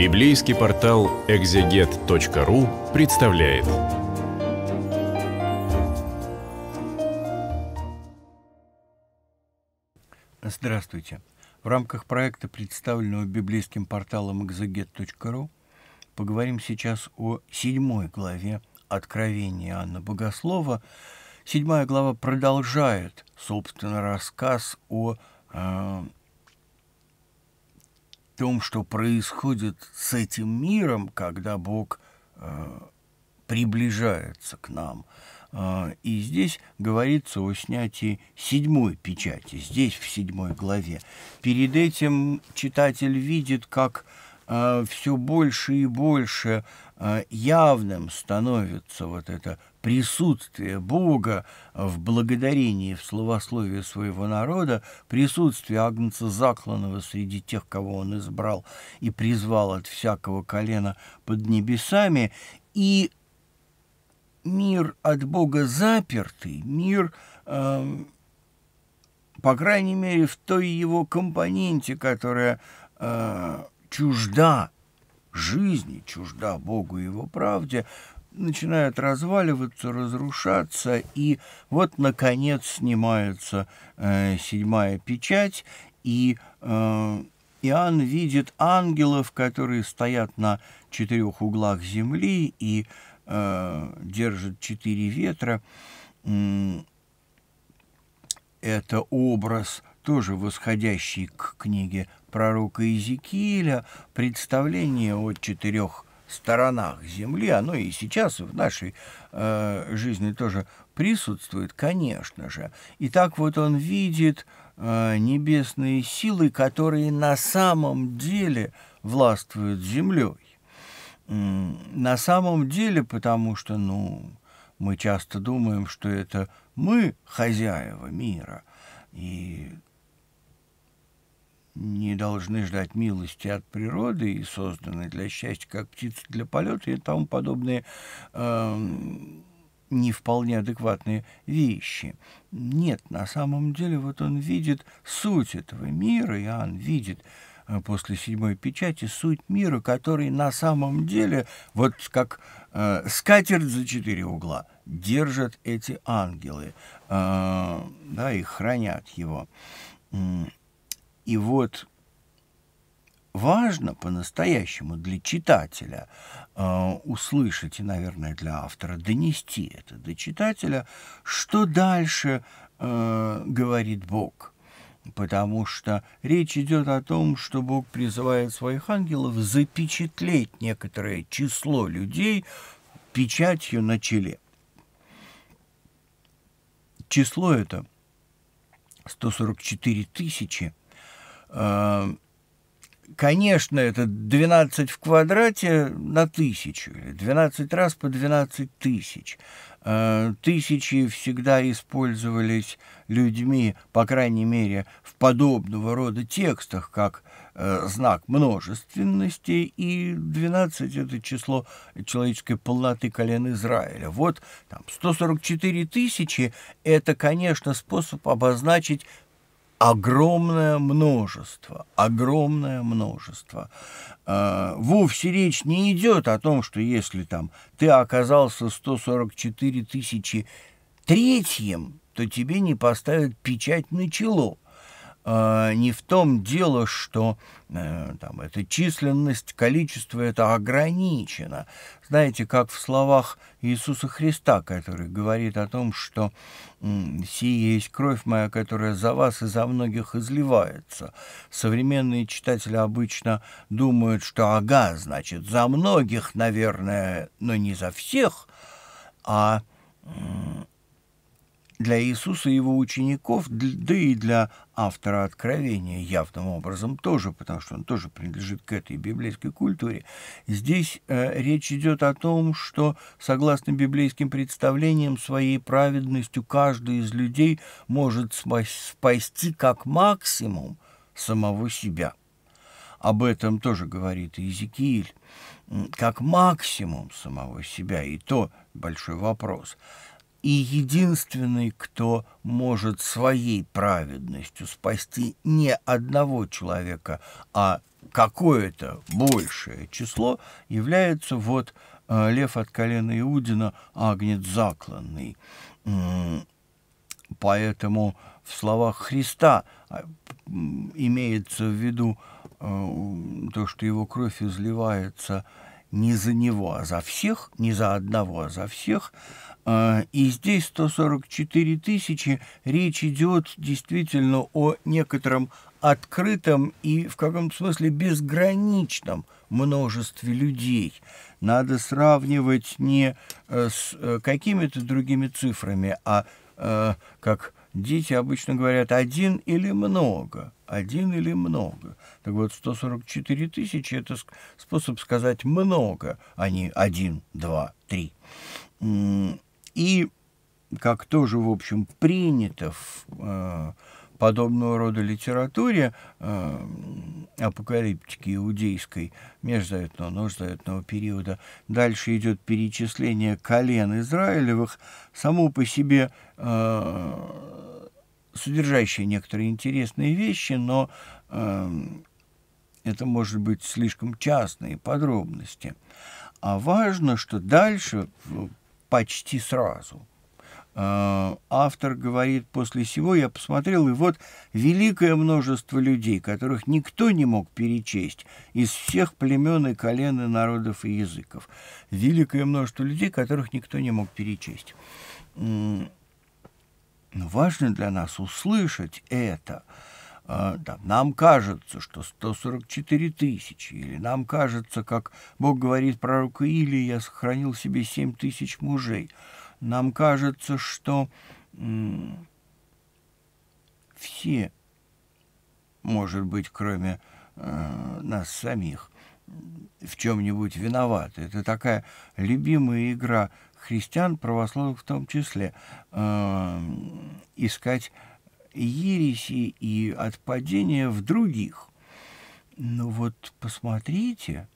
Библейский портал экзегет.ру представляет. Здравствуйте. В рамках проекта, представленного библейским порталом экзегет.ру, поговорим сейчас о седьмой главе Откровения Анна Богослова. Седьмая глава продолжает, собственно, рассказ о э, том, что происходит с этим миром, когда Бог э, приближается к нам. Э, и здесь говорится о снятии седьмой печати, здесь в седьмой главе. Перед этим читатель видит, как э, все больше и больше Э, явным становится вот это присутствие Бога в благодарении, в словословии своего народа, присутствие Агнца Закланного среди тех, кого он избрал и призвал от всякого колена под небесами, и мир от Бога запертый, мир, э, по крайней мере, в той его компоненте, которая э, чужда жизни, чужда Богу и его правде, начинает разваливаться, разрушаться, и вот, наконец, снимается э, седьмая печать, и э, Иоанн видит ангелов, которые стоят на четырех углах земли и э, держат четыре ветра. Это образ тоже восходящий к книге пророка Иезекииля представление о четырех сторонах Земли, оно и сейчас в нашей э, жизни тоже присутствует, конечно же. И так вот он видит э, небесные силы, которые на самом деле властвуют Землей. На самом деле, потому что, ну, мы часто думаем, что это мы хозяева мира. И не должны ждать милости от природы и созданы для счастья, как птицы для полета и тому подобные э, не вполне адекватные вещи. Нет, на самом деле вот он видит суть этого мира, и он видит э, после седьмой печати суть мира, который на самом деле, вот как э, скатерть за четыре угла, держат эти ангелы, э, да, и хранят его. И вот важно по-настоящему для читателя э, услышать и, наверное, для автора донести это до читателя, что дальше э, говорит Бог. Потому что речь идет о том, что Бог призывает своих ангелов запечатлеть некоторое число людей печатью на челе. Число это 144 тысячи – Э, конечно, это 12 в квадрате на тысячу, 12 раз по 12 тысяч. Э, тысячи всегда использовались людьми, по крайней мере, в подобного рода текстах, как э, знак множественности, и 12 – это число человеческой полноты колен Израиля. Вот там 144 тысячи – это, конечно, способ обозначить огромное множество, огромное множество. А, Вовсе речь не идет о том, что если там ты оказался 144 тысячи третьим, то тебе не поставят печать на чело – а, не в том дело, что э, там, эта численность, количество это ограничено. Знаете, как в словах Иисуса Христа, который говорит о том, что «Сия есть кровь моя, которая за вас и за многих изливается». Современные читатели обычно думают, что «ага», значит, «за многих», наверное, но не за всех, а для Иисуса и его учеников, да и для автора Откровения явным образом тоже, потому что он тоже принадлежит к этой библейской культуре. Здесь э, речь идет о том, что, согласно библейским представлениям, своей праведностью каждый из людей может спасти как максимум самого себя. Об этом тоже говорит Иезекииль, как максимум самого себя, и то большой вопрос – и единственный, кто может своей праведностью спасти не одного человека, а какое-то большее число, является вот э, лев от колена Иудина Агнец Закланный. Поэтому в словах Христа а, имеется в виду э, то, что его кровь изливается не за него, а за всех, не за одного, а за всех – а, и здесь 144 тысячи речь идет действительно о некотором открытом и в каком-то смысле безграничном множестве людей. Надо сравнивать не э, с э, какими-то другими цифрами, а э, как дети обычно говорят один или много, один или много. Так вот, 144 тысячи – это способ сказать много, а не один, два, три. И, как тоже, в общем, принято в э, подобного рода литературе э, апокалиптики иудейской межзаветного, ножзаветного периода, дальше идет перечисление колен Израилевых, само по себе э, содержащее некоторые интересные вещи, но э, это, может быть, слишком частные подробности. А важно, что дальше почти сразу. А, автор говорит, после всего я посмотрел, и вот великое множество людей, которых никто не мог перечесть из всех племен и колен и народов и языков. Великое множество людей, которых никто не мог перечесть. Важно для нас услышать это – а, да, нам кажется, что 144 тысячи, или нам кажется, как Бог говорит пророку Илии, я сохранил себе 7 тысяч мужей. Нам кажется, что все, может быть, кроме э, нас самих, в чем-нибудь виноваты. Это такая любимая игра христиан, православных в том числе, э, искать ереси и отпадения в других. Но вот посмотрите,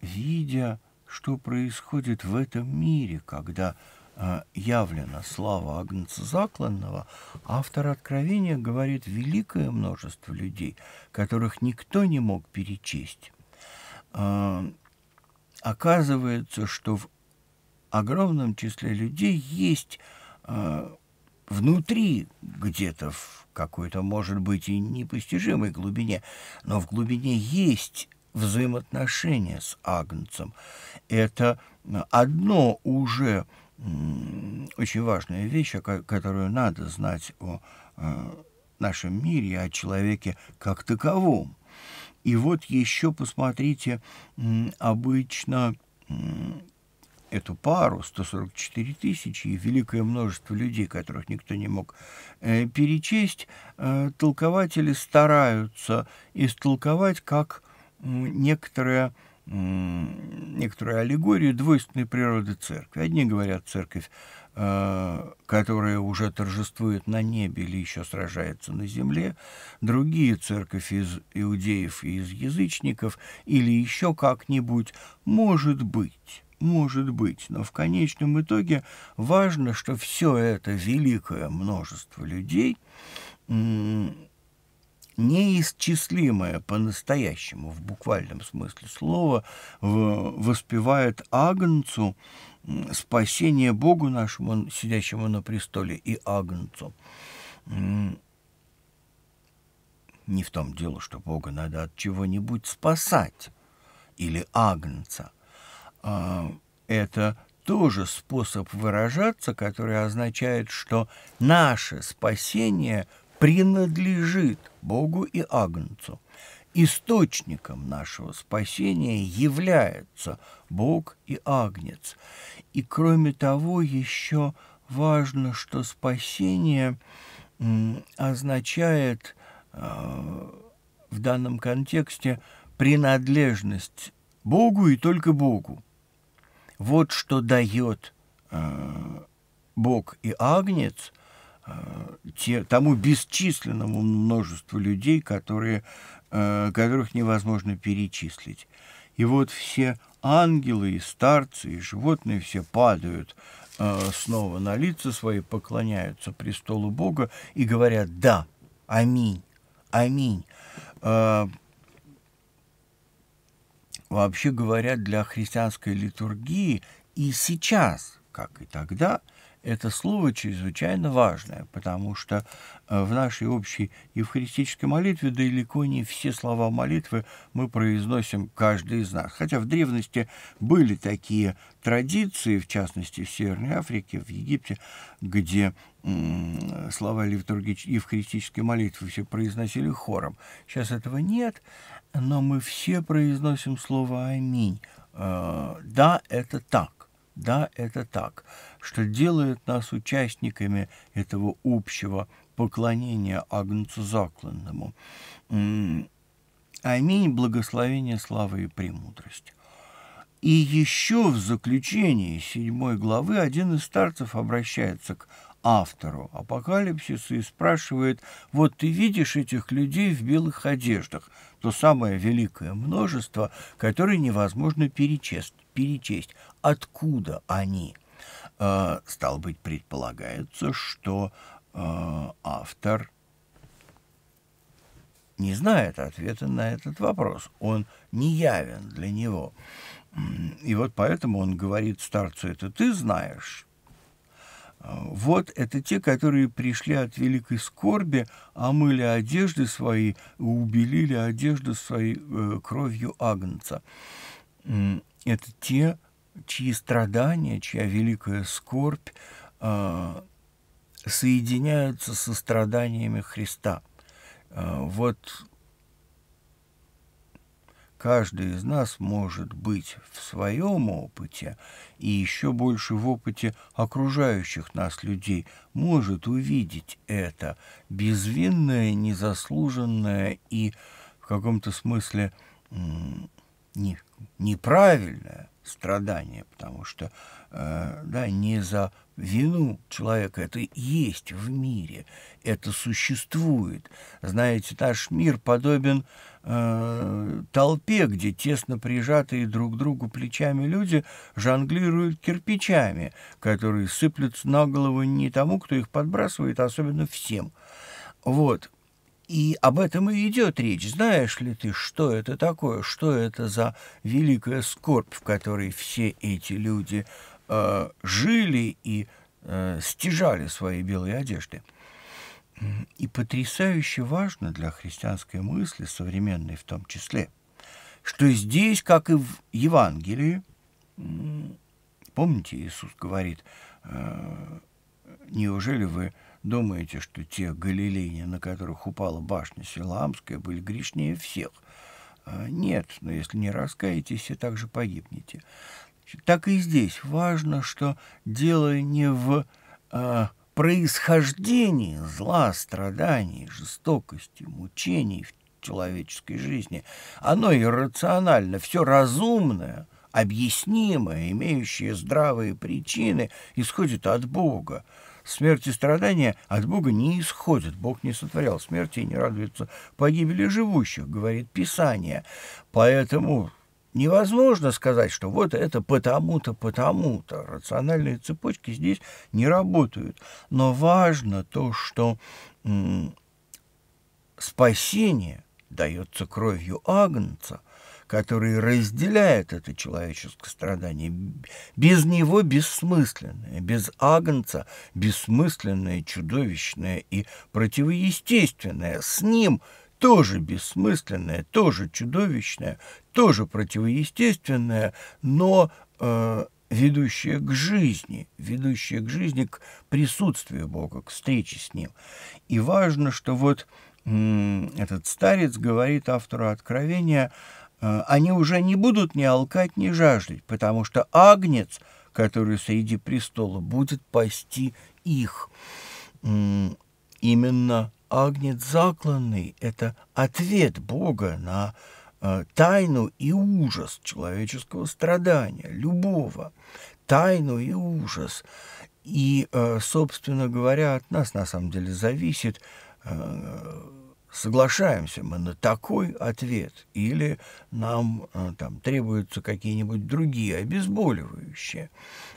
видя, что происходит в этом мире, когда а, явлена слава Агнца Закланного, автор Откровения говорит великое множество людей, которых никто не мог перечесть. А, оказывается, что в огромном числе людей есть а, внутри, где-то в какой-то, может быть, и непостижимой глубине, но в глубине есть взаимоотношения с агнцем. Это одно уже очень важная вещь, которую надо знать о э, нашем мире, о человеке как таковом. И вот еще посмотрите, обычно эту пару, 144 тысячи, и великое множество людей, которых никто не мог э, перечесть, э, толкователи стараются истолковать как э, некоторое некоторую аллегорию двойственной природы церкви. Одни говорят, церковь, э, которая уже торжествует на небе или еще сражается на земле, другие церковь из иудеев и из язычников или еще как-нибудь, может быть. Может быть, но в конечном итоге важно, что все это великое множество людей неисчислимое по-настоящему, в буквальном смысле слова, воспевает Агнцу спасение Богу нашему, сидящему на престоле, и Агнцу. Не в том дело, что Бога надо от чего-нибудь спасать, или Агнца – а, это тоже способ выражаться, который означает, что наше спасение принадлежит Богу и Агнцу. Источником нашего спасения является Бог и Агнец. И кроме того, еще важно, что спасение означает а, в данном контексте принадлежность Богу и только Богу. Вот что дает э, Бог и Агнец э, те, тому бесчисленному множеству людей, которые, э, которых невозможно перечислить. И вот все ангелы и старцы и животные все падают э, снова на лица свои, поклоняются престолу Бога и говорят «Да, аминь, аминь». Э, вообще говоря, для христианской литургии и сейчас, как и тогда, это слово чрезвычайно важное, потому что э, в нашей общей евхаристической молитве далеко не все слова молитвы мы произносим каждый из нас. Хотя в древности были такие традиции, в частности в Северной Африке, в Египте, где слова литургич... евхаристической молитвы все произносили хором. Сейчас этого нет, но мы все произносим слово «Аминь». А, да, это так. Да, это так, что делает нас участниками этого общего поклонения Агнцу Закланному. Аминь, благословение, слава и премудрость. И еще в заключении седьмой главы один из старцев обращается к автору апокалипсиса и спрашивает, вот ты видишь этих людей в белых одеждах, то самое великое множество, которое невозможно перечесть, перечесть. откуда они? Э, стал быть, предполагается, что э, автор не знает ответа на этот вопрос, он не явен для него. И вот поэтому он говорит старцу, это ты знаешь, вот это те, которые пришли от великой скорби, омыли одежды свои, убелили одежду своей э, кровью Агнца. Это те, чьи страдания, чья великая скорбь а, соединяются со страданиями Христа. А, вот каждый из нас может быть в своем опыте и еще больше в опыте окружающих нас людей, может увидеть это безвинное, незаслуженное и в каком-то смысле не, неправильное, страдания, потому что э, да, не за вину человека это есть в мире, это существует. Знаете, наш мир подобен э, толпе, где тесно прижатые друг к другу плечами люди жонглируют кирпичами, которые сыплются на голову не тому, кто их подбрасывает, а особенно всем. Вот, и об этом и идет речь. Знаешь ли ты, что это такое, что это за великая скорбь, в которой все эти люди э, жили и э, стяжали свои белые одежды? И потрясающе важно для христианской мысли, современной в том числе, что здесь, как и в Евангелии, помните, Иисус говорит, э, неужели вы Думаете, что те галилейни, на которых упала башня Силамская, были грешнее всех? А, нет, но если не раскаетесь, и также погибнете. Так и здесь важно, что дело не в а, происхождении зла, страданий, жестокости, мучений в человеческой жизни. Оно иррационально, все разумное, объяснимое, имеющее здравые причины, исходит от Бога. Смерть и страдания от Бога не исходят. Бог не сотворял смерти и не радуется погибели живущих, говорит Писание. Поэтому невозможно сказать, что вот это потому-то, потому-то. Рациональные цепочки здесь не работают. Но важно то, что спасение дается кровью Агнца – который разделяет это человеческое страдание. Без него бессмысленное, без агнца бессмысленное, чудовищное и противоестественное. С ним тоже бессмысленное, тоже чудовищное, тоже противоестественное, но э, ведущее к жизни, ведущее к жизни, к присутствию Бога, к встрече с Ним. И важно, что вот этот старец говорит автору Откровения Э, они уже не будут ни алкать, ни жаждать, потому что агнец, который среди престола, будет пасти их. Именно агнец закланный – это ответ Бога на э, тайну и ужас человеческого страдания, любого, тайну и ужас. И, э, собственно говоря, от нас на самом деле зависит соглашаемся мы на такой ответ или нам э, там требуются какие-нибудь другие обезболивающие.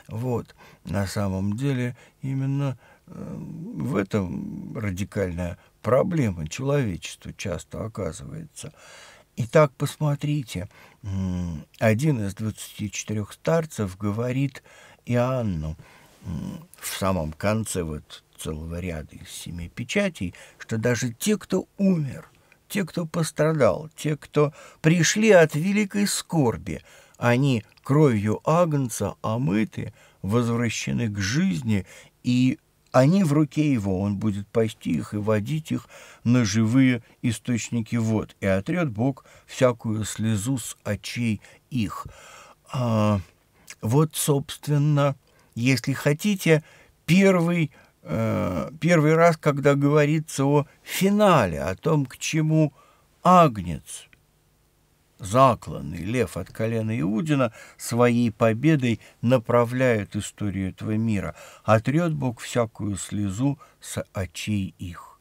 Вот. На самом деле именно э, в этом радикальная проблема человечества часто оказывается. Итак, посмотрите, один из 24 старцев говорит Иоанну в самом конце вот целого ряда из семи печатей, что даже те, кто умер, те, кто пострадал, те, кто пришли от великой скорби, они кровью Агнца омыты, возвращены к жизни, и они в руке его, он будет пасти их и водить их на живые источники вод, и отрет Бог всякую слезу с очей их. А, вот, собственно, если хотите, первый Э, первый раз, когда говорится о финале, о том, к чему Агнец, закланный лев от колена Иудина, своей победой направляет историю этого мира. Отрет Бог всякую слезу с очей их.